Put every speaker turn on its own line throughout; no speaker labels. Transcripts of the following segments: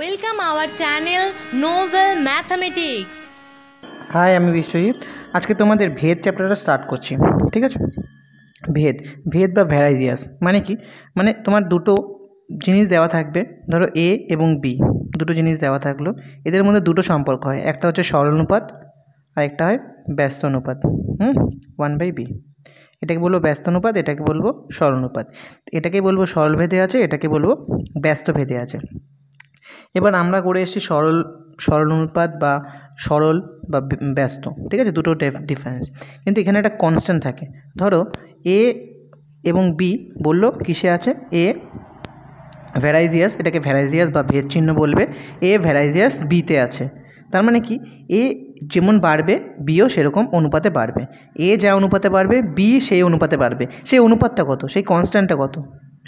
Welcome our channel novel mathematics hi আমি বিশ্বজিৎ আজকে তোমাদের ভেদ চ্যাপ্টারটা স্টার্ট করছি ঠিক আছে ভেদ ভেদ বা ভ্যারাইজিয়াস মানে কি মানে তোমার দুটো জিনিস দেওয়া থাকবে ধরো এ এবং বি দুটো জিনিস দেওয়া থাকলো এদের মধ্যে দুটো সম্পর্ক হয় একটা হচ্ছে অনুপাত আর একটা হয় ব্যস্ত অনুপাত হুম ওয়ান বাই বি এটাকে বলবো ব্যস্ত অনুপাত এটাকে বলবো অনুপাত এটাকে বলবো সরল ভেদে আছে এটাকে বলবো ব্যস্ত ভেদে আছে এবার আমরা করে এসেছি সরল সরল অনুপাত বা সরল বা ব্যস্ত ঠিক আছে দুটো ডিফারেন্স কিন্তু এখানে একটা কনস্ট্যান্ট থাকে ধরো এ এবং বি বললো কিসে আছে এ ভ্যারাইজিয়াস এটাকে ভ্যারাইজিয়াস বা ভেদ চিহ্ন বলবে এ ভ্যারাইজিয়াস বিতে আছে তার মানে কি এ যেমন বাড়বে বিও সেরকম অনুপাতে বাড়বে এ যা অনুপাতে বাড়বে বি সেই অনুপাতে বাড়বে সেই অনুপাতটা কত সেই কনস্ট্যান্টটা কত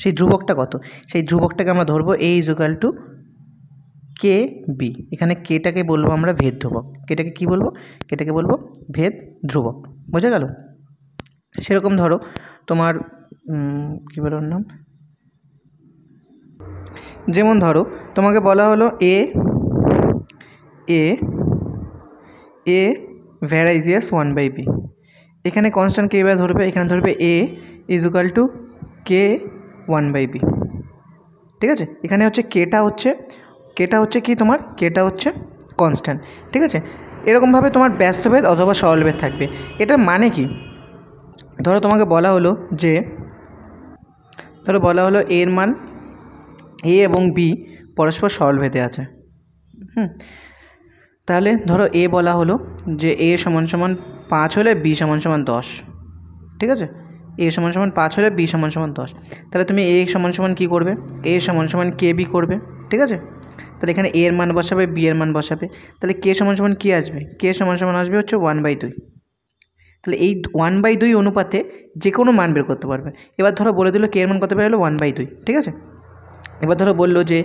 সেই ধ্রুবকটা কত সেই ধ্রুবকটাকে আমরা ধরবো A is equal to K B এখানে কেটাকে বলবো আমরা ভেদ ধ্রুবক কেটাকে কি বলবো কেটাকে বলবো ভেদ ধ্রুবক বোঝা গেল সেরকম ধরো তোমার কী বলো নাম যেমন ধরো তোমাকে বলা হলো A A A varies as one by B এখানে কনস্ট্যান্ট কে বাই ধরবে এখানে ধরবে A is equal to K one by B ঠিক আছে এখানে হচ্ছে কেটা হচ্ছে কেটা হচ্ছে কি তোমার কেটা হচ্ছে কনস্ট্যান্ট ঠিক আছে এরকমভাবে তোমার ব্যস্তভেদ অথবা সরলভেদ থাকবে এটার মানে কি ধরো তোমাকে বলা হলো যে ধরো বলা হলো এর মান এ এবং বি পরস্পর সরলভেদে আছে হুম তাহলে ধরো এ বলা হলো যে এ সমান সমান পাঁচ হলে বি সমান সমান দশ ঠিক আছে এ সমান সমান পাঁচ হলে বি সমান সমান দশ তাহলে তুমি এ সমান সমান কী করবে এ সমান সমান কে বি করবে ঠিক আছে তাহলে এখানে এর মান বসাবে বি এর মান বসাবে তাহলে কে সমান সমান কী আসবে কে সমান সমান আসবে হচ্ছে ওয়ান বাই দুই তাহলে এই ওয়ান বাই দুই অনুপাতে যে কোনো মান বের করতে পারবে এবার ধরো বলে দিল কে এর মান কত বের হলো ওয়ান বাই দুই ঠিক আছে এবার ধরো বললো যে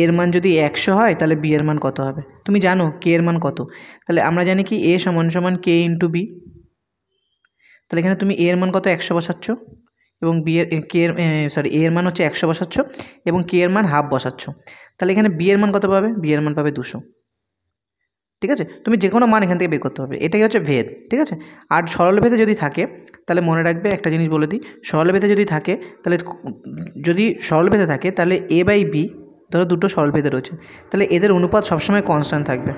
এর মান যদি একশো হয় তাহলে বি এর মান কত হবে তুমি জানো কে এর মান কত তাহলে আমরা জানি কি এ সমান সমান কে ইন্টু বি তাহলে এখানে তুমি এ এর মান কত একশো বসাচ্ছ এবং বি এর কে এর সরি এ এর মান হচ্ছে একশো বসাচ্ছ এবং কে এর মান হাফ বসাচ্ছ তাহলে এখানে বি এর মান কত পাবে বি এর মান পাবে দুশো ঠিক আছে তুমি যে কোনো মান এখান থেকে বের করতে পারবে এটাই হচ্ছে ভেদ ঠিক আছে আর সরল ভেদে যদি থাকে তাহলে মনে রাখবে একটা জিনিস বলে দিই ভেদে যদি থাকে তাহলে যদি সরল ভেদে থাকে তাহলে এ বাই বি ধরো দুটো সরলভেদে রয়েছে তাহলে এদের অনুপাত সবসময় কনস্ট্যান্ট থাকবে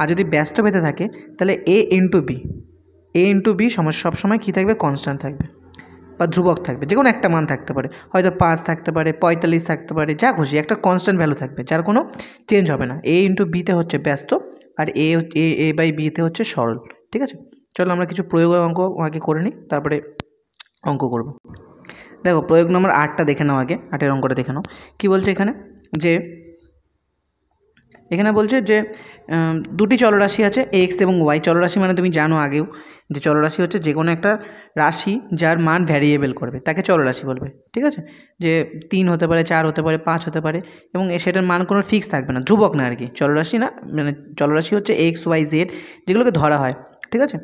আর যদি ব্যস্ত ভেদে থাকে তাহলে A into B A into B সবসময় কী থাকবে কনস্ট্যান্ট থাকবে বা ধ্রুবক থাকবে যে কোনো একটা মান থাকতে পারে হয়তো পাঁচ থাকতে পারে পঁয়তাল্লিশ থাকতে পারে যা খুশি একটা কনস্ট্যান্ট ভ্যালু থাকবে যার কোনো চেঞ্জ হবে না এ ইন্টু বিতে হচ্ছে ব্যস্ত আর এ এ এ বাই বিতে হচ্ছে সরল ঠিক আছে চলো আমরা কিছু প্রয়োগের অঙ্ক আগে করে নিই তারপরে অঙ্ক করব দেখো প্রয়োগ নম্বর আটটা দেখে নাও আগে আটের অঙ্কটা দেখে নাও কী বলছে এখানে যে এখানে বলছে যে দুটি চলরাশি আছে এক্স এবং ওয়াই চলরাশি মানে তুমি জানো আগেও যে চলরাশি হচ্ছে যে কোনো একটা রাশি যার মান ভ্যারিয়েবল করবে তাকে চলরাশি বলবে ঠিক আছে যে তিন হতে পারে চার হতে পারে পাঁচ হতে পারে এবং সেটার মান কোনো ফিক্স থাকবে না ধ্রুবক না আর কি চলরাশি না মানে চলরাশি হচ্ছে এক্স ওয়াই জেড যেগুলোকে ধরা হয় ঠিক আছে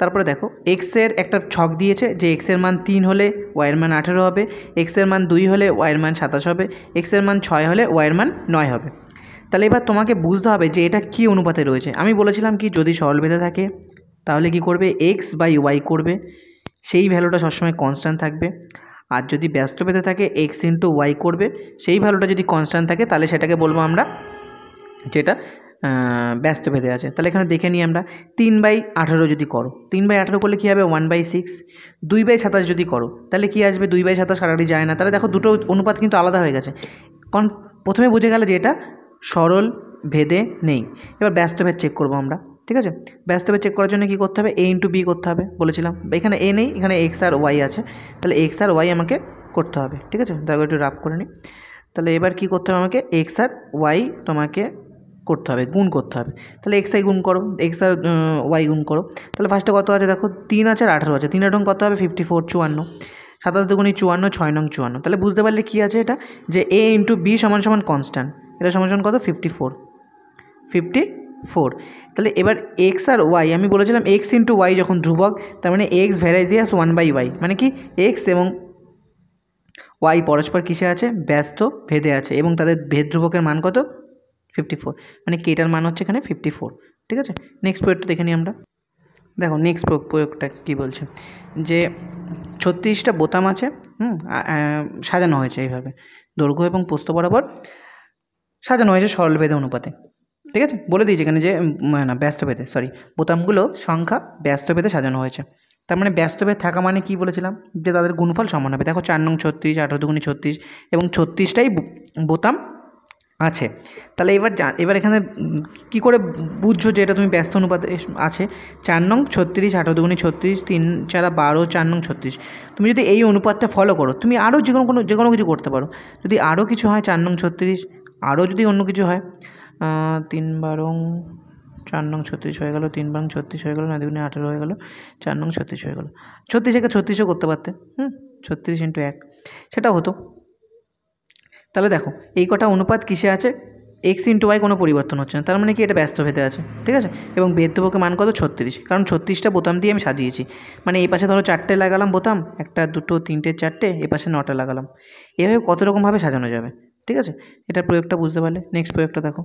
তারপরে দেখো এক্সের একটা ছক দিয়েছে যে এক্সের মান তিন হলে ওয়াইয়ের মান আঠেরো হবে এক্সের মান দুই হলে ওয়াইয়ের মান সাতাশ হবে এক্সের মান ছয় হলে ওয়াইয়ের মান নয় হবে তাহলে এবার তোমাকে বুঝতে হবে যে এটা কী অনুপাতে রয়েছে আমি বলেছিলাম কি যদি সরলবেধে থাকে তাহলে কি করবে এক্স বাই ওয়াই করবে সেই ভ্যালুটা সবসময় কনস্ট্যান্ট থাকবে আর যদি ব্যস্ত পেতে থাকে এক্স ইন্টু ওয়াই করবে সেই ভ্যালুটা যদি কনস্ট্যান্ট থাকে তাহলে সেটাকে বলবো আমরা যেটা ব্যস্ত ভেদে আছে তাহলে এখানে দেখে নিই আমরা তিন বাই আঠারো যদি করো তিন বাই আঠারো করলে কী হবে ওয়ান বাই সিক্স দুই বাই সাতাশ যদি করো তাহলে কী আসবে দুই বাই সাতাশ সারাটি যায় না তাহলে দেখো দুটো অনুপাত কিন্তু আলাদা হয়ে গেছে কারণ প্রথমে বুঝে গেলে যে এটা সরল ভেদে নেই এবার ব্যস্তভেদ চেক করবো আমরা ঠিক আছে ব্যস্তভেদ চেক করার জন্য কী করতে হবে এ ইন্টু বি করতে হবে বলেছিলাম এখানে এ নেই এখানে এক্স আর ওয়াই আছে তাহলে এক্স আর ওয়াই আমাকে করতে হবে ঠিক আছে তারপর একটু রাফ করে নিই তাহলে এবার কি করতে হবে আমাকে এক্স আর ওয়াই তোমাকে করতে হবে গুণ করতে হবে তাহলে এক্স আই গুণ করো এক্স আর ওয়াই গুণ করো তাহলে ফার্স্টে কত আছে দেখো তিন আছে আর আঠারো আছে তিন আঠারো কত হবে ফিফটি ফোর চুয়ান্ন সাতাশ দুগুণি চুয়ান্ন ছয় নং চুয়ান্ন তাহলে বুঝতে পারলে কী আছে এটা যে এ ইন্টু বি সমান সমান কনস্ট্যান্ট এটা সমান সমান কত ফিফটি ফোর ফিফটি ফোর তাহলে এবার এক্স আর ওয়াই আমি বলেছিলাম এক্স ইন্টু ওয়াই যখন ধ্রুবক তার মানে X varies as one by Y মানে কি এক্স এবং ওয়াই পরস্পর কিসে আছে ব্যস্ত ভেদে আছে এবং তাদের ভেদ ধ্রুবকের মান কত ফিফটি ফোর মানে কেটার মান হচ্ছে এখানে ফিফটি ফোর ঠিক আছে নেক্সট প্রয়োগটা দেখে নিই আমরা দেখো নেক্সট প্রয়োগটা কী বলছে যে ছত্রিশটা বোতাম আছে হুম সাজানো হয়েছে এইভাবে দৈর্ঘ্য এবং পোস্ত বরাবর সাজানো হয়েছে সরলভেদ অনুপাতে ঠিক আছে বলে দিয়েছে এখানে যে না ব্যস্ত পেতে সরি বোতামগুলো সংখ্যা ব্যস্ত পেতে সাজানো হয়েছে তার মানে ব্যস্ত পেয়ে থাকা মানে কি বলেছিলাম যে তাদের গুণফল সমান হবে দেখো চার নং ছত্রিশ আঠারো দুগুণি ছত্রিশ এবং ছত্রিশটাই বোতাম আছে তাহলে এবার এবার এখানে কি করে বুঝছো যে এটা তুমি ব্যস্ত অনুপাতে আছে চার নং ছত্রিশ আঠারো দুগুণি ছত্রিশ তিন চারা বারো চার নং ছত্রিশ তুমি যদি এই অনুপাতটা ফলো করো তুমি আরও যে কোনো কোনো যে কোনো কিছু করতে পারো যদি আরও কিছু হয় চার নং ছত্রিশ আরও যদি অন্য কিছু হয় তিন বারং চার নং ছত্রিশ হয়ে গেল তিন বারং ছত্রিশ হয়ে গেল নয় দুগুণে আঠেরো হয়ে গেল চার নং ছত্রিশ হয়ে গেল ছত্রিশ একে ছত্রিশও করতে পারতে হুম ছত্রিশ ইন্টু এক সেটা হতো তাহলে দেখো এই কটা অনুপাত কিসে আছে এক্স ইন্টু ওয়াই কোনো পরিবর্তন হচ্ছে না তার মানে কি এটা ব্যস্ত ভেদে আছে ঠিক আছে এবং বেদ্যপক্ষে মান কত ছত্রিশ কারণ ছত্রিশটা বোতাম দিয়ে আমি সাজিয়েছি মানে এই পাশে ধরো চারটে লাগালাম বোতাম একটা দুটো তিনটে চারটে এ পাশে নটা লাগালাম এভাবে কত রকমভাবে সাজানো যাবে ঠিক আছে এটা প্রয়োগটা বুঝতে পারলে নেক্সট প্রয়োগটা দেখো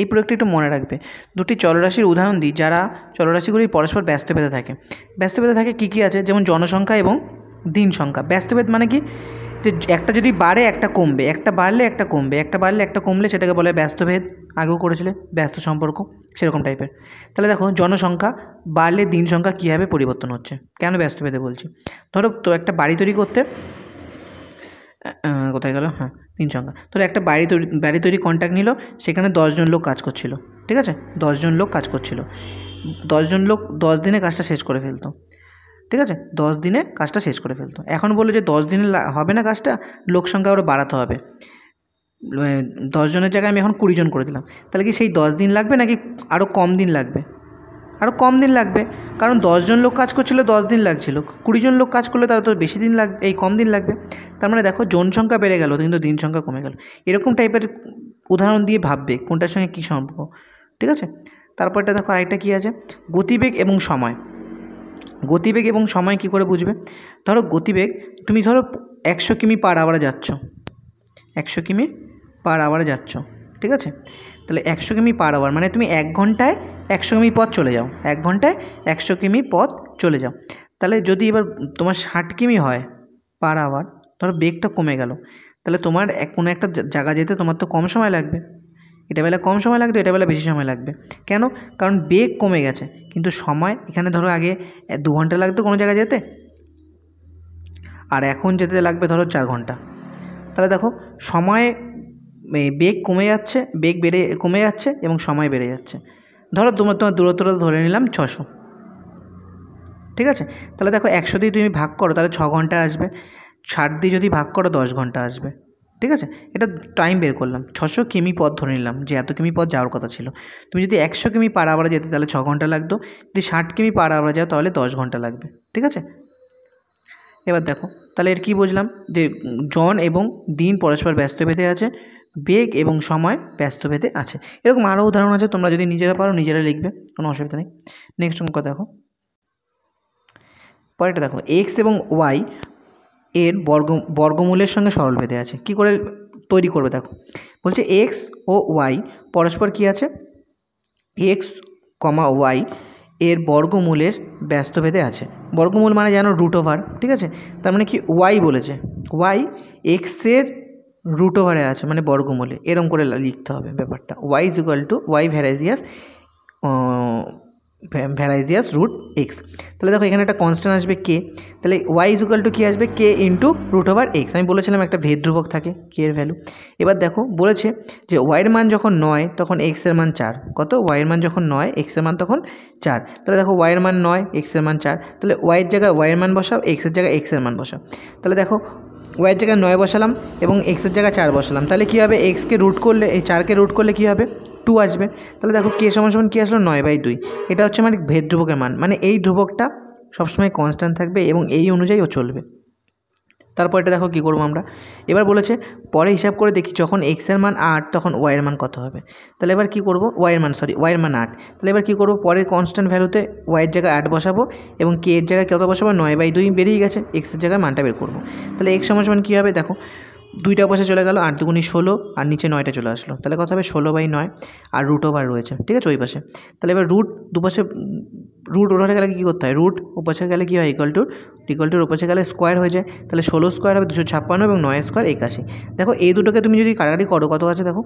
এই প্রয়োগটি একটু মনে রাখবে দুটি চলরাশির উদাহরণ দিই যারা চলরাশিগুলি পরস্পর ব্যস্ত পেতে থাকে ব্যস্ত পেতে থাকে কী কী আছে যেমন জনসংখ্যা এবং দিন সংখ্যা ব্যস্তভেদ মানে কি যে একটা যদি বাড়ে একটা কমবে একটা বাড়লে একটা কমবে একটা বাড়লে একটা কমলে সেটাকে বলে ব্যস্তভেদ আগেও করেছিলে ব্যস্ত সম্পর্ক সেরকম টাইপের তাহলে দেখো জনসংখ্যা বাড়লে দিন সংখ্যা কীভাবে পরিবর্তন হচ্ছে কেন ব্যস্তভেদে বলছি ধরো তো একটা বাড়ি তৈরি করতে কোথায় গেল হ্যাঁ তিন সংখ্যা তো একটা বাড়ি তৈরি বাড়ি তৈরি কন্ট্যাক্ট নিল সেখানে দশজন লোক কাজ করছিল ঠিক আছে দশজন লোক কাজ করছিল দশজন লোক দশ দিনে কাজটা শেষ করে ফেলতো ঠিক আছে দশ দিনে কাজটা শেষ করে ফেলতো এখন বললো যে দশ দিনে হবে না কাজটা লোক সংখ্যা আরও বাড়াতে হবে দশজনের জায়গায় আমি এখন কুড়িজন করে দিলাম তাহলে কি সেই দশ দিন লাগবে নাকি আরও কম দিন লাগবে আরও কম দিন লাগবে কারণ দশজন লোক কাজ করছিল দশ দিন লাগছিল কুড়িজন লোক কাজ করলে তারা তো বেশি দিন লাগবে এই কম দিন লাগবে তার মানে দেখো জনসংখ্যা বেড়ে গেল কিন্তু দিন সংখ্যা কমে গেল এরকম টাইপের উদাহরণ দিয়ে ভাববে কোনটার সঙ্গে কী সম্পর্ক ঠিক আছে তারপরটা দেখো আরেকটা কী আছে গতিবেগ এবং সময় গতিবেগ এবং সময় কি করে বুঝবে ধরো গতিবেগ তুমি ধরো একশো কিমি পার আওয়ারে যাচ্ছ একশো কিমি পার আওয়ারে যাচ্ছ ঠিক আছে তাহলে একশো কিমি পার আওয়ার মানে তুমি এক ঘন্টায় একশো কিমি পথ চলে যাও এক ঘন্টায় একশো কিমি পথ চলে যাও তাহলে যদি এবার তোমার ষাট কিমি হয় পার আওয়ার ধরো বেগটা কমে গেল তাহলে তোমার এক কোনো একটা জায়গা যেতে তোমার তো কম সময় লাগবে এটা বেলা কম সময় লাগতো এটা বেলা বেশি সময় লাগবে কেন কারণ বেগ কমে গেছে কিন্তু সময় এখানে ধরো আগে দু ঘন্টা লাগতো কোনো জায়গায় যেতে আর এখন যেতে লাগবে ধরো চার ঘন্টা তাহলে দেখো সময় বেগ কমে যাচ্ছে বেগ বেড়ে কমে যাচ্ছে এবং সময় বেড়ে যাচ্ছে ধরো তোমার তোমার দূরত্বটা ধরে নিলাম ছশো ঠিক আছে তাহলে দেখো একশো দিয়ে তুমি ভাগ করো তাহলে ছ ঘন্টা আসবে ষাট দিয়ে যদি ভাগ করো দশ ঘন্টা আসবে ঠিক আছে এটা টাইম বের করলাম ছশো কিমি পথ ধরে নিলাম যে এত কিমি পথ যাওয়ার কথা ছিল তুমি যদি একশো কিমি পার আবার যেতে তাহলে ছ ঘন্টা লাগতো যদি ষাট কিমি পার আবার যাও তাহলে দশ ঘন্টা লাগবে ঠিক আছে এবার দেখো তাহলে এর কী বুঝলাম যে জন এবং দিন পরস্পর ব্যস্ত বেঁধে আছে বেগ এবং সময় ব্যস্ত ভেদে আছে এরকম আরও উদাহরণ আছে তোমরা যদি নিজেরা পারো নিজেরা লিখবে কোনো অসুবিধা নেই নেক্সট অঙ্ক দেখো পরেরটা দেখো এক্স এবং ওয়াই এর বর্গ বর্গমূলের সঙ্গে সরল ভেদে আছে কি করে তৈরি করবে দেখো বলছে এক্স ও ওয়াই পরস্পর কি আছে এক্স কমা ওয়াই এর বর্গমূলের ব্যস্তভেদে আছে বর্গমূল মানে যেন রুট ওভার ঠিক আছে তার মানে কি ওয়াই বলেছে ওয়াই এক্সের রুট ওভারে আছে মানে বর্গমূলে এরম করে লিখতে হবে ব্যাপারটা Y is equal to Y varies as varies as root X তাহলে দেখো এখানে একটা কনস্ট্যান্ট আসবে কে তাহলে ওয়াই ইজ ইকুয়াল টু কী আসবে K into root over X আমি বলেছিলাম একটা ভেদ ধ্রুবক থাকে কে এর ভ্যালু এবার দেখো বলেছে যে ওয়াইয়ের মান যখন নয় তখন এক্সের মান চার কত ওয়াইয়ের মান যখন নয় এক্সের মান তখন চার তাহলে দেখো ওয়াইয়ের মান নয় এক্সের মান চার তাহলে ওয়াইয়ের জায়গায় ওয়াইয়ের মান বসাও এক্সের জায়গায় এক্সের মান বসাও তাহলে দেখো ওয়াইয়ের জায়গায় নয় বসালাম এবং এক্সের জায়গায় চার বসালাম তাহলে কী হবে এক্সকে রুট করলে এই চারকে রুট করলে কী হবে টু আসবে তাহলে দেখো কে সমান সমান কী আসলো নয় বাই দুই এটা হচ্ছে আমার ভেদ ধ্রুবকের মান মানে এই ধ্রুবকটা সবসময় কনস্ট্যান্ট থাকবে এবং এই অনুযায়ী ও চলবে তারপর এটা দেখো কী করবো আমরা এবার বলেছে পরে হিসাব করে দেখি যখন এক্সের মান আট তখন ওয়াইয়ের মান কত হবে তাহলে এবার কী করবো ওয়াইয়ের মান সরি ওয়াইয়ের মান আট তাহলে এবার কী করবো পরে কনস্ট্যান্ট ভ্যালুতে ওয়াইয়ের জায়গায় আট বসাবো এবং কে এর জায়গায় কত বসাবো নয় বাই দুই বেরিয়ে গেছে এক্সের জায়গায় মানটা বের করবো তাহলে এক্স সমান কী হবে দেখো দুইটা পয়সা চলে গেল আট দুগুণি ষোলো আর নিচে নয়টা চলে আসলো তাহলে কথা হবে ষোলো বাই নয় আর রুট ওভার রয়েছে ঠিক আছে ওই পাশে তাহলে এবার রুট দুপাশে রুট ওভারে গেলে কী করতে হয় রুট ওপাশে গেলে কী হয় ইকল টুর ইকল টুর ওপাশে গেলে স্কোয়ার হয়ে যায় তাহলে ষোলো স্কোয়ার হবে দুশো ছাপ্পান্ন এবং নয় স্কোয়ার একাশি দেখো এই দুটোকে তুমি যদি কাটাকাটি করো কত আছে দেখো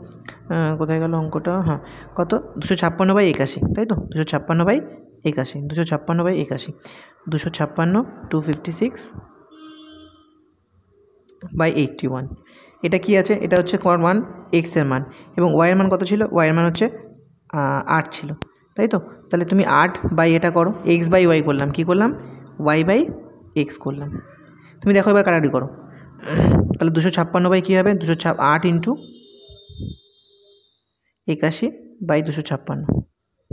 কোথায় গেলো অঙ্কটা হ্যাঁ কত দুশো ছাপ্পান্ন বাই একাশি তাই তো দুশো ছাপ্পান্ন বাই একাশি দুশো ছাপ্পান্ন বাই একাশি দুশো ছাপ্পান্ন two fifty six by eighty one এটা কি আছে এটা হচ্ছে কর ওয়ান এক্সের মান এবং ওয়াইয়ের মান কত ছিল ওয়াইয়ের মান হচ্ছে আট ছিল তাই তো তাহলে তুমি আট বাই এটা করো এক্স বাই ওয়াই করলাম কি করলাম ওয়াই বাই এক্স করলাম তুমি দেখো এবার কাটাকাটি করো তাহলে দুশো ছাপ্পান্ন বাই কী হবে দুশো ছাপ আট ইন্টু একাশি বাই দুশো ছাপ্পান্ন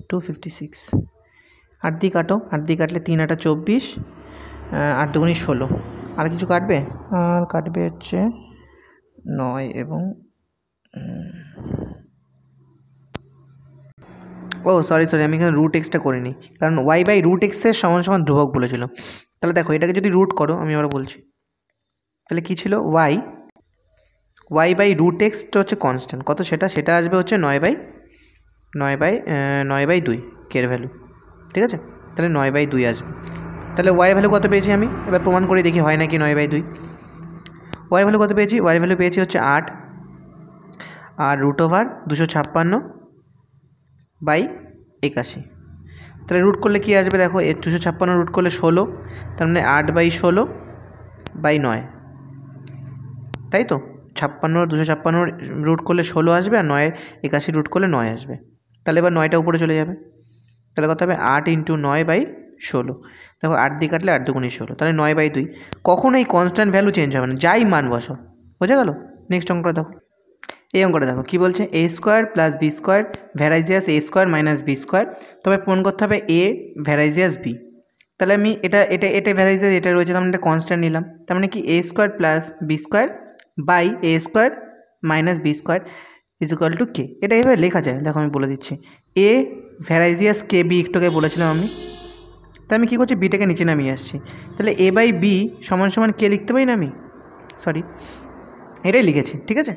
টু ফিফটি সিক্স আট দিয়ে কাটো আট দিয়ে কাটলে তিন আটা চব্বিশ আট দুগুনি ষোলো আর কিছু কাটবে আর কাটবে হচ্ছে নয় এবং ও সরি সরি আমি এখানে রুট এক্সটা করিনি কারণ ওয়াই বাই রুট এক্সের সমান সমান ধ্রুবক বলেছিল তাহলে দেখো এটাকে যদি রুট করো আমি আবার বলছি তাহলে কী ছিল ওয়াই ওয়াই বাই রুট এক্সটা হচ্ছে কনস্ট্যান্ট কত সেটা সেটা আসবে হচ্ছে নয় বাই নয় বাই নয় বাই দুই কের ভ্যালু ঠিক আছে তাহলে নয় বাই দুই আসবে তাহলে ওয়াই ভ্যালু কত পেয়েছি আমি এবার প্রমাণ করে দেখি হয় নাকি নয় বাই দুই ওয়াই ভ্যালু কত পেয়েছি ওয়াই ভ্যালু পেয়েছি হচ্ছে আট আর রুট ওভার দুশো ছাপ্পান্ন বাই একাশি তাহলে রুট করলে কি আসবে দেখো দুশো ছাপ্পান্ন রুট করলে ষোলো তার মানে আট বাই ষোলো বাই নয় তাই তো ছাপ্পান্ন দুশো ছাপ্পান্ন রুট করলে ষোলো আসবে আর নয়ের একাশি রুট করলে নয় আসবে তাহলে এবার নয়টা উপরে চলে যাবে তাহলে কথা হবে আট ইন্টু নয় বাই ষোলো দেখো আট দিয়ে কাটলে আট দুগুণ ষোলো তাহলে নয় বাই দুই কখনো এই কনস্ট্যান্ট ভ্যালু চেঞ্জ হবে না যাই মান বসো বোঝা গেল নেক্সট অঙ্কটা দেখো এই অঙ্কটা দেখো কী বলছে A square plus B square varies as A square minus B square তবে পূরণ করতে হবে এ ভ্যারাইজিয়াস বি তাহলে আমি এটা এটা এটা ভ্যারাইজিয়াস এটা রয়েছে তার মানে কনস্ট্যান্ট নিলাম তার মানে কি A square plus B square by A square minus B square is equal to K এটা এভাবে লেখা যায় দেখো আমি বলে দিচ্ছি এ ভ্যারাইজিয়াস কে বি একটুকে বলেছিলাম আমি তো আমি কী করছি বিটাকে নিচে নামিয়ে আসছি তাহলে এ বাই বি সমান সমান কে লিখতে পারি না আমি সরি এটাই লিখেছি ঠিক আছে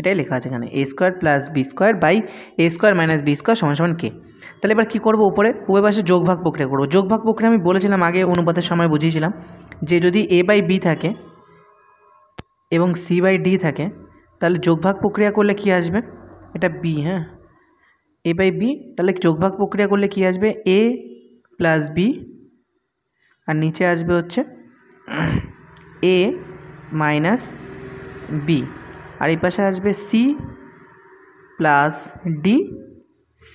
এটাই লেখা আছে এখানে A square plus B square by A square minus B square সমান সমান কে তাহলে এবার কী করবো উপরে উভয় পাশে যোগভাগ প্রক্রিয়া করবো যোগভাগ প্রক্রিয়া আমি বলেছিলাম আগে অনুপাতের সময় বুঝিয়েছিলাম যে যদি এ বাই বি থাকে এবং সি বাই ডি থাকে তাহলে যোগভাগ প্রক্রিয়া করলে কি আসবে এটা বি হ্যাঁ এ বাই বি তাহলে যোগভাগ প্রক্রিয়া করলে কি আসবে এ প্লাস বি আর নিচে আসবে হচ্ছে এ মাইনাস বি আর এই পাশে আসবে C plus D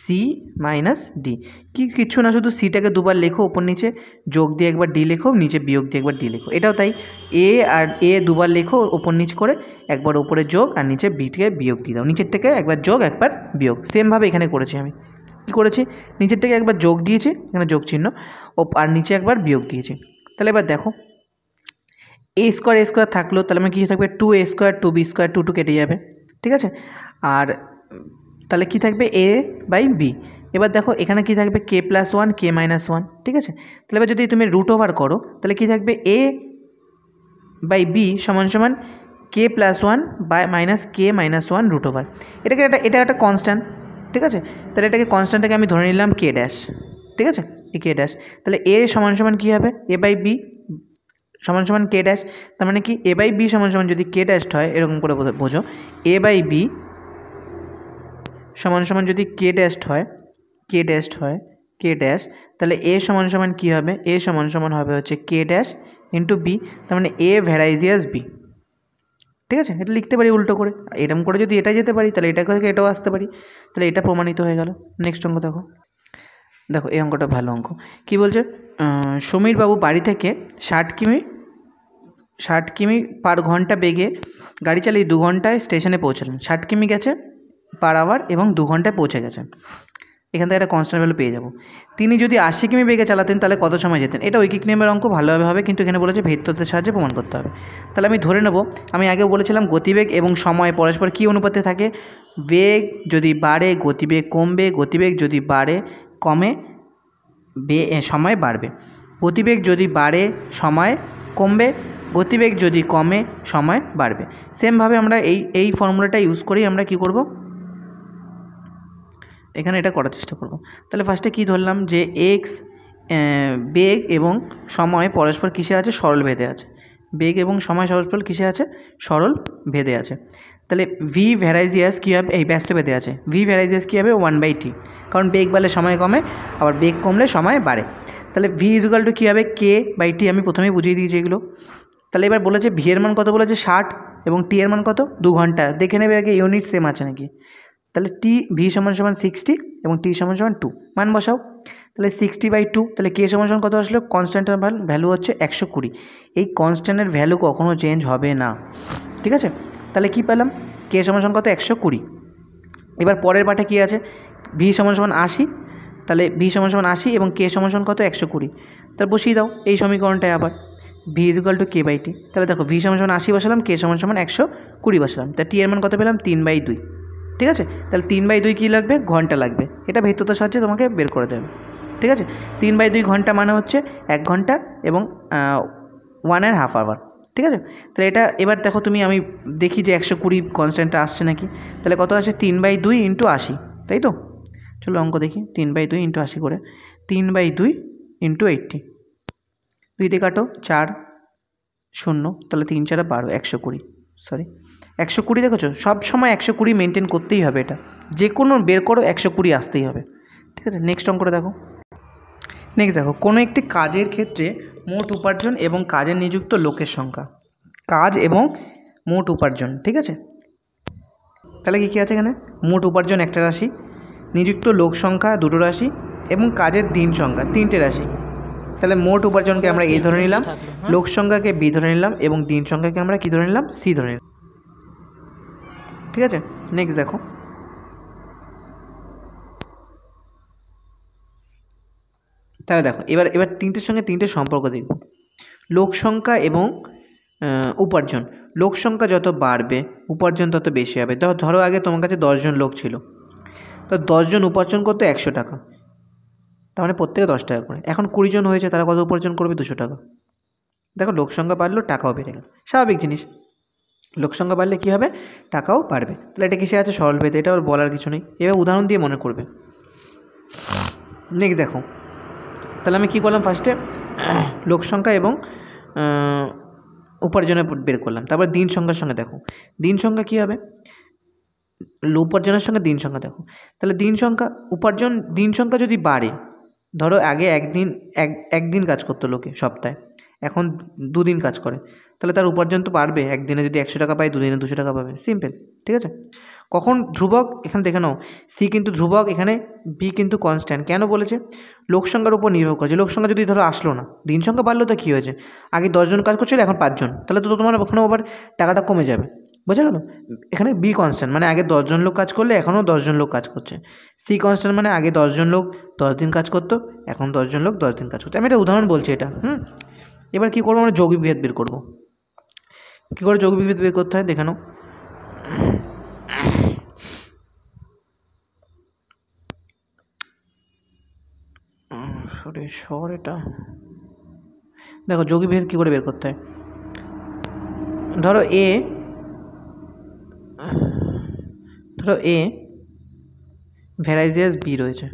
C minus D কি কিচ্ছু না শুধু সিটাকে দুবার লেখো ওপর নিচে যোগ দিয়ে একবার ডি লেখো নিচে বিয়োগ দিয়ে একবার ডি লেখো এটাও তাই এ আর এ দুবার লেখো ওপর নিচ করে একবার ওপরে যোগ আর নিচে বিটিকে বিয়োগ দিয়ে দাও নিচের থেকে একবার যোগ একবার বিয়োগ সেমভাবে এখানে করেছি আমি কী করেছি নিচের থেকে একবার যোগ দিয়েছি এখানে যোগ চিহ্ন ও আর নিচে একবার বিয়োগ দিয়েছি তাহলে এবার দেখো এ স্কোয়ার এ স্কোয়ার থাকলো তাহলে আমার কিছু থাকবে two A square two B square two two কেটে যাবে ঠিক আছে আর তাহলে কি থাকবে এ বাই বি এবার দেখো এখানে কি থাকবে K plus one K minus one ঠিক আছে তাহলে এবার যদি তুমি রুট ওভার করো তাহলে কি থাকবে এ বাই বি সমান সমান K plus one by minus K minus one root over এটাকে একটা এটা একটা কনস্ট্যান্ট ঠিক আছে তাহলে এটাকে কনস্ট্যান্টটাকে আমি ধরে নিলাম কে ড্যাশ ঠিক আছে এই কে ড্যাশ তাহলে এ সমান সমান কী হবে এ বাই বি সমান সমান কে ড্যাশ তার মানে কি এ বাই বি সমান সমান যদি কে ড্যাশ হয় এরকম করে বোঝো এ বাই বি সমান সমান যদি কে ড্যাশ হয় কে ড্যাশ হয় কে ড্যাশ তাহলে এ সমান সমান কী হবে এ সমান সমান হবে হচ্ছে কে ড্যাশ ইন্টু বি তার মানে এ ভ্যারাইজিয়াস বি ঠিক আছে এটা লিখতে পারি উল্টো করে এরম করে যদি এটা যেতে পারি তাহলে এটা থেকে এটাও আসতে পারি তাহলে এটা প্রমাণিত হয়ে গেল নেক্সট অঙ্ক দেখো দেখো এই অঙ্কটা ভালো অঙ্ক কি বলছে সমীরবাবু বাড়ি থেকে ষাট কিমি ষাট কিমি পার ঘন্টা বেগে গাড়ি চালিয়ে দু ঘন্টায় স্টেশনে পৌঁছালেন ষাট কিমি গেছে পার আওয়ার এবং দু ঘন্টায় পৌঁছে গেছেন এখান থেকে একটা কনস্ট্যান্ট ভ্যালু পেয়ে যাবো তিনি যদি আশি কিমি বেগে চালাতেন তাহলে কত সময় যেতেন এটা উইকিক নিয়মের অঙ্ক ভালোভাবে হবে কিন্তু এখানে বলেছে ভেদ্যতের সাহায্যে প্রমাণ করতে হবে তাহলে আমি ধরে নেব আমি আগে বলেছিলাম গতিবেগ এবং সময় পরস্পর কী অনুপাতে থাকে বেগ যদি বাড়ে গতিবেগ কমবে গতিবেগ যদি বাড়ে কমে বে সময় বাড়বে গতিবেগ যদি বাড়ে সময় কমবে গতিবেগ যদি কমে সময় বাড়বে সেমভাবে আমরা এই এই ফর্মুলাটা ইউজ করেই আমরা কি করব এখানে এটা করার চেষ্টা করব তাহলে ফার্স্টে কি ধরলাম যে এক্স বেগ এবং সময় পরস্পর কিসে আছে সরল ভেদে আছে বেগ এবং সময় সরস্পর কিসে আছে সরল ভেদে আছে তাহলে ভি ভ্যারাইজিয়াস কী হবে এই ব্যস্ত ভেদে আছে ভি ভ্যারাইজিয়াস কী হবে ওয়ান বাই টি কারণ বেগ বাড়লে সময় কমে আবার বেগ কমলে সময় বাড়ে তাহলে ভি ইজুকাল টু কী হবে কে বাই টি আমি প্রথমেই বুঝিয়ে দিয়েছি এগুলো তাহলে এবার বলেছে ভি এর মান কত বলেছে ষাট এবং টি এর মান কত দু ঘন্টা দেখে নেবে আগে ইউনিট সেম আছে নাকি তাহলে টি ভি সমান সমান সিক্সটি এবং টি সমান সমান টু মান বসাও তাহলে সিক্সটি বাই টু তাহলে কে সমান সমান কত আসলো কনস্ট্যান্টের ভ্যালু হচ্ছে একশো কুড়ি এই কনস্ট্যান্টের ভ্যালু কখনও চেঞ্জ হবে না ঠিক আছে তাহলে কি পেলাম কে সমান সমান কত একশো কুড়ি এবার পরের পাঠে কী আছে ভি সমান সমান আশি তাহলে ভি সমান সমান আশি এবং কে সমান সমান কত একশো কুড়ি তাহলে বসিয়ে দাও এই সমীকরণটায় আবার V is equal to K by T তাহলে দেখো ভি সমান সমান আশি বসালাম কে সমান সমান একশো কুড়ি বসালাম তা টি এর মান কত পেলাম তিন বাই দুই ঠিক আছে তাহলে তিন বাই দুই কী লাগবে ঘন্টা লাগবে এটা ভেতরতার সাহায্যে তোমাকে বের করে দেবে ঠিক আছে তিন বাই দুই ঘন্টা মানে হচ্ছে এক ঘন্টা এবং ওয়ান অ্যান্ড হাফ আওয়ার ঠিক আছে তাহলে এটা এবার দেখো তুমি আমি দেখি যে একশো কুড়ি কনস্ট্যান্টটা আসছে নাকি তাহলে কত আসে তিন বাই দুই ইন্টু আশি তাই তো চলো অঙ্ক দেখি তিন বাই দুই ইন্টু আশি করে তিন বাই দুই ইন্টু এইটটি দুই দিয়ে কাটো চার শূন্য তাহলে তিন চারে বারো একশো কুড়ি সরি একশো কুড়ি দেখেছো সব সময় একশো কুড়ি মেনটেন করতেই হবে এটা যে কোনো বের করো একশো কুড়ি আসতেই হবে ঠিক আছে নেক্সট অঙ্কটা দেখো নেক্সট দেখো কোনো একটি কাজের ক্ষেত্রে মোট উপার্জন এবং কাজে নিযুক্ত লোকের সংখ্যা কাজ এবং মোট উপার্জন ঠিক আছে তাহলে কী কী আছে এখানে মোট উপার্জন একটা রাশি নিযুক্ত লোক সংখ্যা দুটো রাশি এবং কাজের দিন সংখ্যা তিনটে রাশি তাহলে মোট উপার্জনকে আমরা এ ধরে নিলাম হ্যাঁ? লোক সংখ্যাকে বি ধরে নিলাম এবং দিন সংখ্যাকে আমরা কী ধরে নিলাম সি ধরে নিলাম ঠিক আছে নেক্সট দেখো তাহলে দেখো এবার এবার তিনটের সঙ্গে তিনটে সম্পর্ক দেখব লোক সংখ্যা এবং উপার্জন লোক সংখ্যা যত বাড়বে উপার্জন তত বেশি হবে ধরো আগে তোমার কাছে দশজন লোক ছিল তো দশজন উপার্জন করতো একশো টাকা তার মানে প্রত্যেকে দশ টাকা করে এখন কুড়িজন হয়েছে তারা কত উপার্জন করবে দুশো টাকা দেখো লোক সংখ্যা বাড়লো টাকাও বেড়ে গেল স্বাভাবিক জিনিস লোকসংখ্যা বাড়লে কী হবে টাকাও বাড়বে তাহলে এটা কিসে আছে সরল ভেদ এটা বলার কিছু নেই এবার উদাহরণ দিয়ে মনে করবে নেক্সট দেখো তাহলে আমি কী করলাম ফার্স্টে লোকসংখ্যা এবং উপার্জনের বের করলাম তারপর দিন সংখ্যার সঙ্গে দেখো দিন সংখ্যা কী হবে উপার্জনের সঙ্গে দিন সংখ্যা দেখো তাহলে দিন সংখ্যা উপার্জন দিন সংখ্যা যদি বাড়ে ধরো আগে একদিন এক একদিন কাজ করতো লোকে সপ্তাহে এখন দুদিন কাজ করে তাহলে তার উপার্জন তো বাড়বে একদিনে যদি একশো টাকা পায় দুদিনে দুশো টাকা পাবে সিম্পল ঠিক আছে কখন ধ্রুবক এখানে দেখে নাও সি কিন্তু ধ্রুবক এখানে বি কিন্তু কনস্ট্যান্ট কেন বলেছে লোকসংখ্যার উপর নির্ভর করছে লোকসংখ্যা যদি ধরো আসলো না দিন সংখ্যা বাড়লো তো কী হয়েছে আগে দশজন কাজ করছিল এখন পাঁচজন তাহলে তো তোমার ওখানেও আবার টাকাটা কমে যাবে বোঝা গেল এখানে বি কনস্ট্যান্ট মানে আগে দশজন লোক কাজ করলে এখনও দশজন লোক কাজ করছে সি কনস্ট্যান্ট মানে আগে দশজন লোক দশ দিন কাজ করতো এখন দশজন লোক দশ দিন কাজ করছে আমি এটা উদাহরণ বলছি এটা হুম এবার কী করবো আমরা যৌগিক বিভেদ বের করবো কী করে যোগ বিভেদ বের করতে হয় দেখানো নাও সরি স্বর এটা দেখো যোগবিভেদ কী করে বের করতে হয় ধরো এ ধরো এ ভ্যারাইজিয়াস বি রয়েছে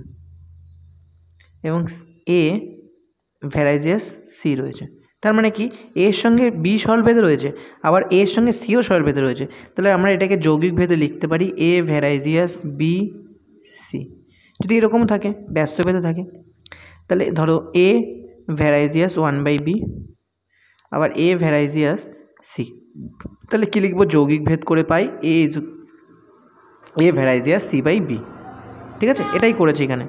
এবং এ ভ্যারাইজিয়াস সি রয়েছে তার মানে কি এর সঙ্গে বি সরল রয়েছে আবার এর সঙ্গে সিও সরল রয়েছে তাহলে আমরা এটাকে যৌগিক ভেদে লিখতে পারি এ ভ্যারাইজিয়াস বি সি যদি এরকম থাকে ব্যস্ত ভেদে থাকে তাহলে ধরো A varies as one by B আবার এ ভ্যারাইজিয়াস সি তাহলে কী লিখবো যৌগিক ভেদ করে পাই A is A varies as C by B ঠিক আছে এটাই করেছি এখানে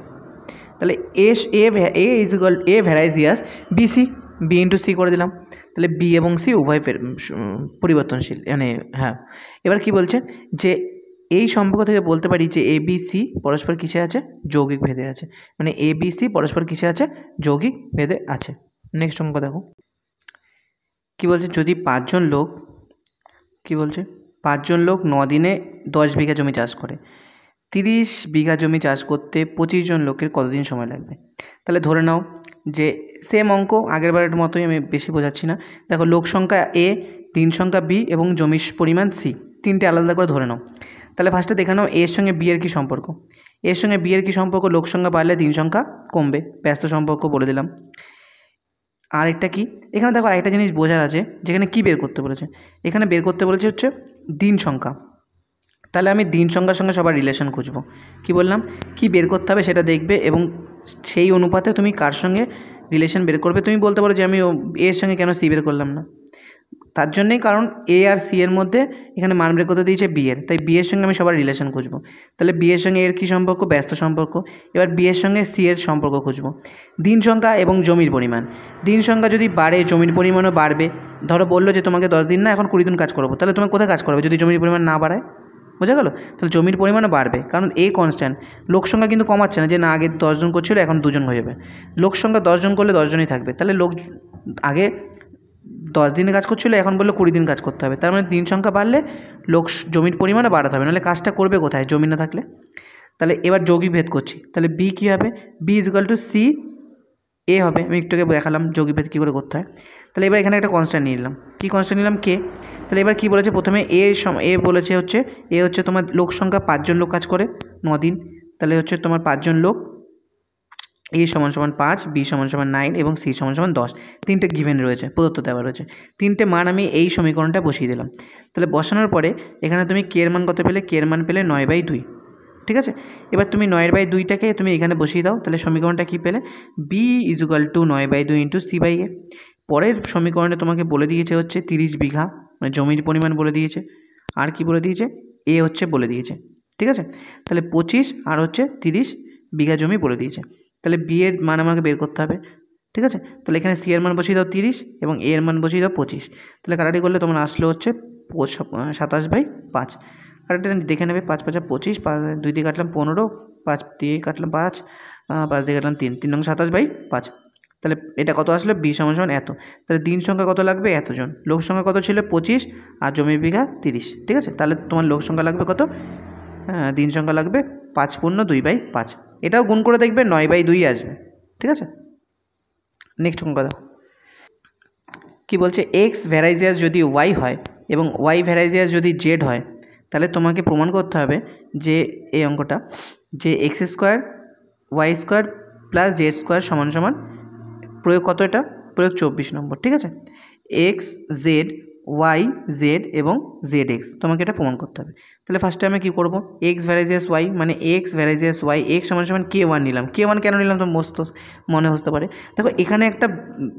তাহলে S A A is equal A varies as BC B into C করে দিলাম তাহলে বি এবং সি উভয় পরিবর্তনশীল মানে হ্যাঁ এবার কি বলছে যে এই সম্পর্ক থেকে বলতে পারি যে এ বি সি পরস্পর কিসে আছে যৌগিক ভেদে আছে মানে এ বি সি পরস্পর কিসে আছে যৌগিক ভেদে আছে নেক্সট অঙ্ক দেখো কি বলছে যদি পাঁচজন লোক কি বলছে পাঁচজন লোক ন দিনে দশ বিঘা জমি চাষ করে তিরিশ বিঘা জমি চাষ করতে পঁচিশ জন লোকের কতদিন সময় লাগবে তাহলে ধরে নাও যে সেম অঙ্ক আগের বারের মতোই আমি বেশি বোঝাচ্ছি না দেখো লোক সংখ্যা এ তিন সংখ্যা বি এবং জমির পরিমাণ সি তিনটে আলাদা করে ধরে নাও তাহলে ফার্স্টে দেখে নাও এর সঙ্গে বি এর কী সম্পর্ক এর সঙ্গে বি এর কী সম্পর্ক লোক সংখ্যা বাড়লে তিন সংখ্যা কমবে ব্যস্ত সম্পর্ক বলে দিলাম আরেকটা কি এখানে দেখো আরেকটা জিনিস বোঝার আছে যেখানে কি বের করতে বলেছে এখানে বের করতে বলেছে হচ্ছে দিন সংখ্যা তাহলে আমি দিন সংখ্যার সঙ্গে সবার রিলেশন খুঁজবো কি বললাম কি বের করতে হবে সেটা দেখবে এবং সেই অনুপাতে তুমি কার সঙ্গে রিলেশন বের করবে তুমি বলতে পারো যে আমি এর সঙ্গে কেন সি বের করলাম না তার জন্যেই কারণ এ আর সি এর মধ্যে এখানে মান বের করতে দিয়েছে বি এর তাই বিয়ের সঙ্গে আমি সবার রিলেশন খুঁজবো তাহলে বিয়ের সঙ্গে এর কী সম্পর্ক ব্যস্ত সম্পর্ক এবার বিয়ের সঙ্গে সি এর সম্পর্ক খুঁজবো দিন সংখ্যা এবং জমির পরিমাণ দিন সংখ্যা যদি বাড়ে জমির পরিমাণও বাড়বে ধরো বললো যে তোমাকে দশ দিন না এখন কুড়ি দিন কাজ করবো তাহলে তোমার কোথায় কাজ করবে যদি জমির পরিমাণ না বাড়ায় বোঝা গেল তাহলে জমির পরিমাণও বাড়বে কারণ এ কনস্ট্যান্ট লোকসংখ্যা কিন্তু কমাচ্ছে না যে না আগে দশজন করছিল এখন দুজন হয়ে যাবে লোকসংখ্যা দশজন করলে দশজনই থাকবে তাহলে লোক আগে দশ দিনে কাজ করছিলো এখন বললো কুড়ি দিন কাজ করতে হবে তার মানে দিন সংখ্যা বাড়লে লোক জমির পরিমাণও বাড়াতে হবে নাহলে কাজটা করবে কোথায় জমি না থাকলে তাহলে এবার যোগী ভেদ করছি তাহলে বি কী হবে B is equal to C A হবে আমি একটুকে দেখালাম যোগী ভেদ কী করে করতে হয় তাহলে এবার এখানে একটা কনস্ট্যান্ট নিয়ে নিলাম কী কনস্ট্যান্ট নিলাম কে তাহলে এবার কি বলেছে প্রথমে এ এ বলেছে হচ্ছে এ হচ্ছে তোমার লোক সংখ্যা পাঁচজন লোক কাজ করে ন দিন তাহলে হচ্ছে তোমার পাঁচজন লোক এ সমান সমান পাঁচ বি সমান সমান নাইন এবং সি সমান সমান দশ তিনটে গিভেন রয়েছে প্রদত্ত দেওয়া রয়েছে তিনটে মান আমি এই সমীকরণটা বসিয়ে দিলাম তাহলে বসানোর পরে এখানে তুমি কের মান কত পেলে কের মান পেলে নয় বাই দুই ঠিক আছে এবার তুমি নয়ের বাই দুইটাকে তুমি এখানে বসিয়ে দাও তাহলে সমীকরণটা কী পেলে বি ইজুকাল টু নয় বাই দুই ইন্টু সি বাই এ পরের সমীকরণে তোমাকে বলে দিয়েছে হচ্ছে তিরিশ বিঘা মানে জমির পরিমাণ বলে দিয়েছে আর কি বলে দিয়েছে এ হচ্ছে বলে দিয়েছে ঠিক আছে তাহলে পঁচিশ আর হচ্ছে তিরিশ বিঘা জমি বলে দিয়েছে তাহলে বি এর মান আমাকে বের করতে হবে ঠিক আছে তাহলে এখানে সি এর মান বসিয়ে দাও তিরিশ এবং এ এর মান বসিয়ে দাও পঁচিশ তাহলে কাটাটি করলে তোমার আসলো হচ্ছে সাতাশ বাই পাঁচ কাটাটি দেখে নেবে পাঁচ পাঁচ পঁচিশ পাঁচ দুই দিয়ে কাটলাম পনেরো পাঁচ দিয়ে কাটলাম পাঁচ পাঁচ দিয়ে কাটলাম তিন তিন নং সাতাশ বাই পাঁচ তাহলে এটা কত আসলে বি সমান সমান এত তাহলে দিন সংখ্যা কত লাগবে এতজন লোক সংখ্যা কত ছিল পঁচিশ আর জমি বিঘা তিরিশ ঠিক আছে তাহলে তোমার লোক সংখ্যা লাগবে কত দিন হ্যাঁ, সংখ্যা লাগবে পাঁচ পূর্ণ দুই বাই পাঁচ এটাও গুণ করে দেখবে নয় বাই দুই আসবে ঠিক আছে নেক্সট কোন কথা কী বলছে এক্স ভ্যারাইজিয়াস যদি ওয়াই হয় এবং ওয়াই ভ্যারাইজিয়াস যদি জেড হয় তাহলে তোমাকে প্রমাণ করতে হবে যে এই অঙ্কটা যে X square Y square plus Z square সমান সমান প্রয়োগ কত এটা প্রয়োগ চব্বিশ নম্বর ঠিক আছে এক্স জেড ওয়াই জেড এবং জেড এক্স তোমাকে এটা প্রমাণ করতে হবে তাহলে ফার্স্টে আমি কী করবো এক্স ভ্যারাইজিয়াস ওয়াই মানে এক্স ভ্যারাইজিয়াস ওয়াই এক্স সমান সমান কে ওয়ান নিলাম কে ওয়ান কেন নিলাম তো মস্ত মনে হতে পারে দেখো এখানে একটা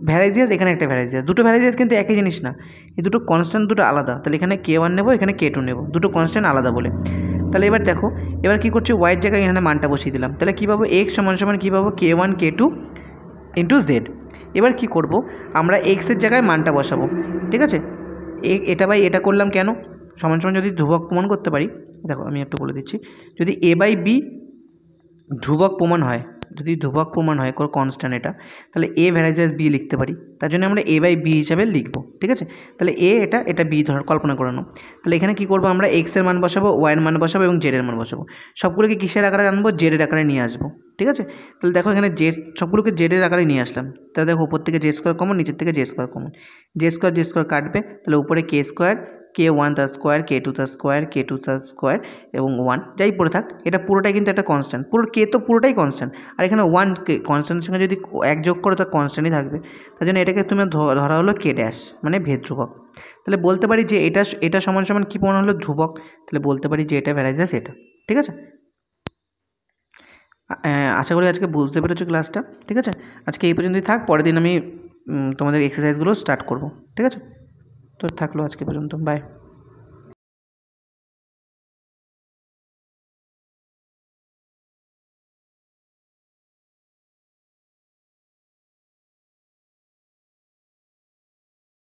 ভ্যারাইজিয়াস এখানে একটা ভ্যারাইজিয়াস দুটো ভ্যারাইজিয়াস কিন্তু একই জিনিস না এই দুটো কনস্ট্যান্ট দুটো আলাদা তাহলে এখানে কে ওয়ান নেবো এখানে কে টু নেবো দুটো কনস্ট্যান্ট আলাদা বলে তাহলে এবার দেখো এবার কী করছে ওয়াইয়ের জায়গায় এখানে মানটা বসিয়ে দিলাম তাহলে কী পাবো এক্স সমান সমান কী পাবো K one K two into Z এবার কি করব আমরা এক্সের জায়গায় মানটা বসাবো ঠিক আছে এটা বাই এটা করলাম কেন সমান সমান যদি ধ্রুবক প্রমাণ করতে পারি দেখো আমি একটু বলে দিচ্ছি যদি এ বাই বি ধ্রুবক প্রমাণ হয় যদি ধ্রুবক প্রমাণ হয় কোনো কনস্ট্যান্ট এটা তাহলে এ ভ্যারাইজাইজ বি লিখতে পারি তার জন্য আমরা এ বাই বি হিসাবে লিখব ঠিক আছে তাহলে এ এটা এটা বি ধর কল্পনা করানো তাহলে এখানে কি করব আমরা এক্সের মান বসাবো ওয়াইয়ের মান বসাবো এবং জেডের মান বসাবো সবগুলোকে কিসের আকারে আনবো জেডের আকারে নিয়ে আসবো ঠিক আছে তাহলে দেখো এখানে জেড সবগুলোকে জেডের আকারে নিয়ে আসলাম তাহলে দেখো উপর থেকে জেড স্কোয়ার কমন নিচের থেকে Z square common Z square Z square কাটবে তাহলে উপরে কে স্কোয়ার কে ওয়ান তার স্কোয়ার কে টু তার স্কোয়ার কে টু তার স্কোয়ার এবং ওয়ান যাই পড়ে থাক এটা পুরোটাই কিন্তু একটা কনস্ট্যান্ট পুরো কে তো পুরোটাই কনস্ট্যান্ট আর এখানে ওয়ান কনস্ট্যান্টের সঙ্গে যদি এক যোগ করো তা কনস্ট্যান্টই থাকবে তার জন্য এটাকে তুমি ধরা হলো কে ড্যাশ মানে ভেদ ধ্রুবক তাহলে বলতে পারি যে এটা এটা সমান সমান কী প্রমাণ হলো ধ্রুবক তাহলে বলতে পারি যে এটা ভ্যারাইজাস এটা ঠিক আছে আশা করি আজকে বুঝতে পেরেছো ক্লাসটা ঠিক আছে আজকে এই পর্যন্তই থাক পরের দিন আমি তোমাদের এক্সারসাইজগুলো স্টার্ট করব ঠিক আছে তো থাকলো আজকে পর্যন্ত বাই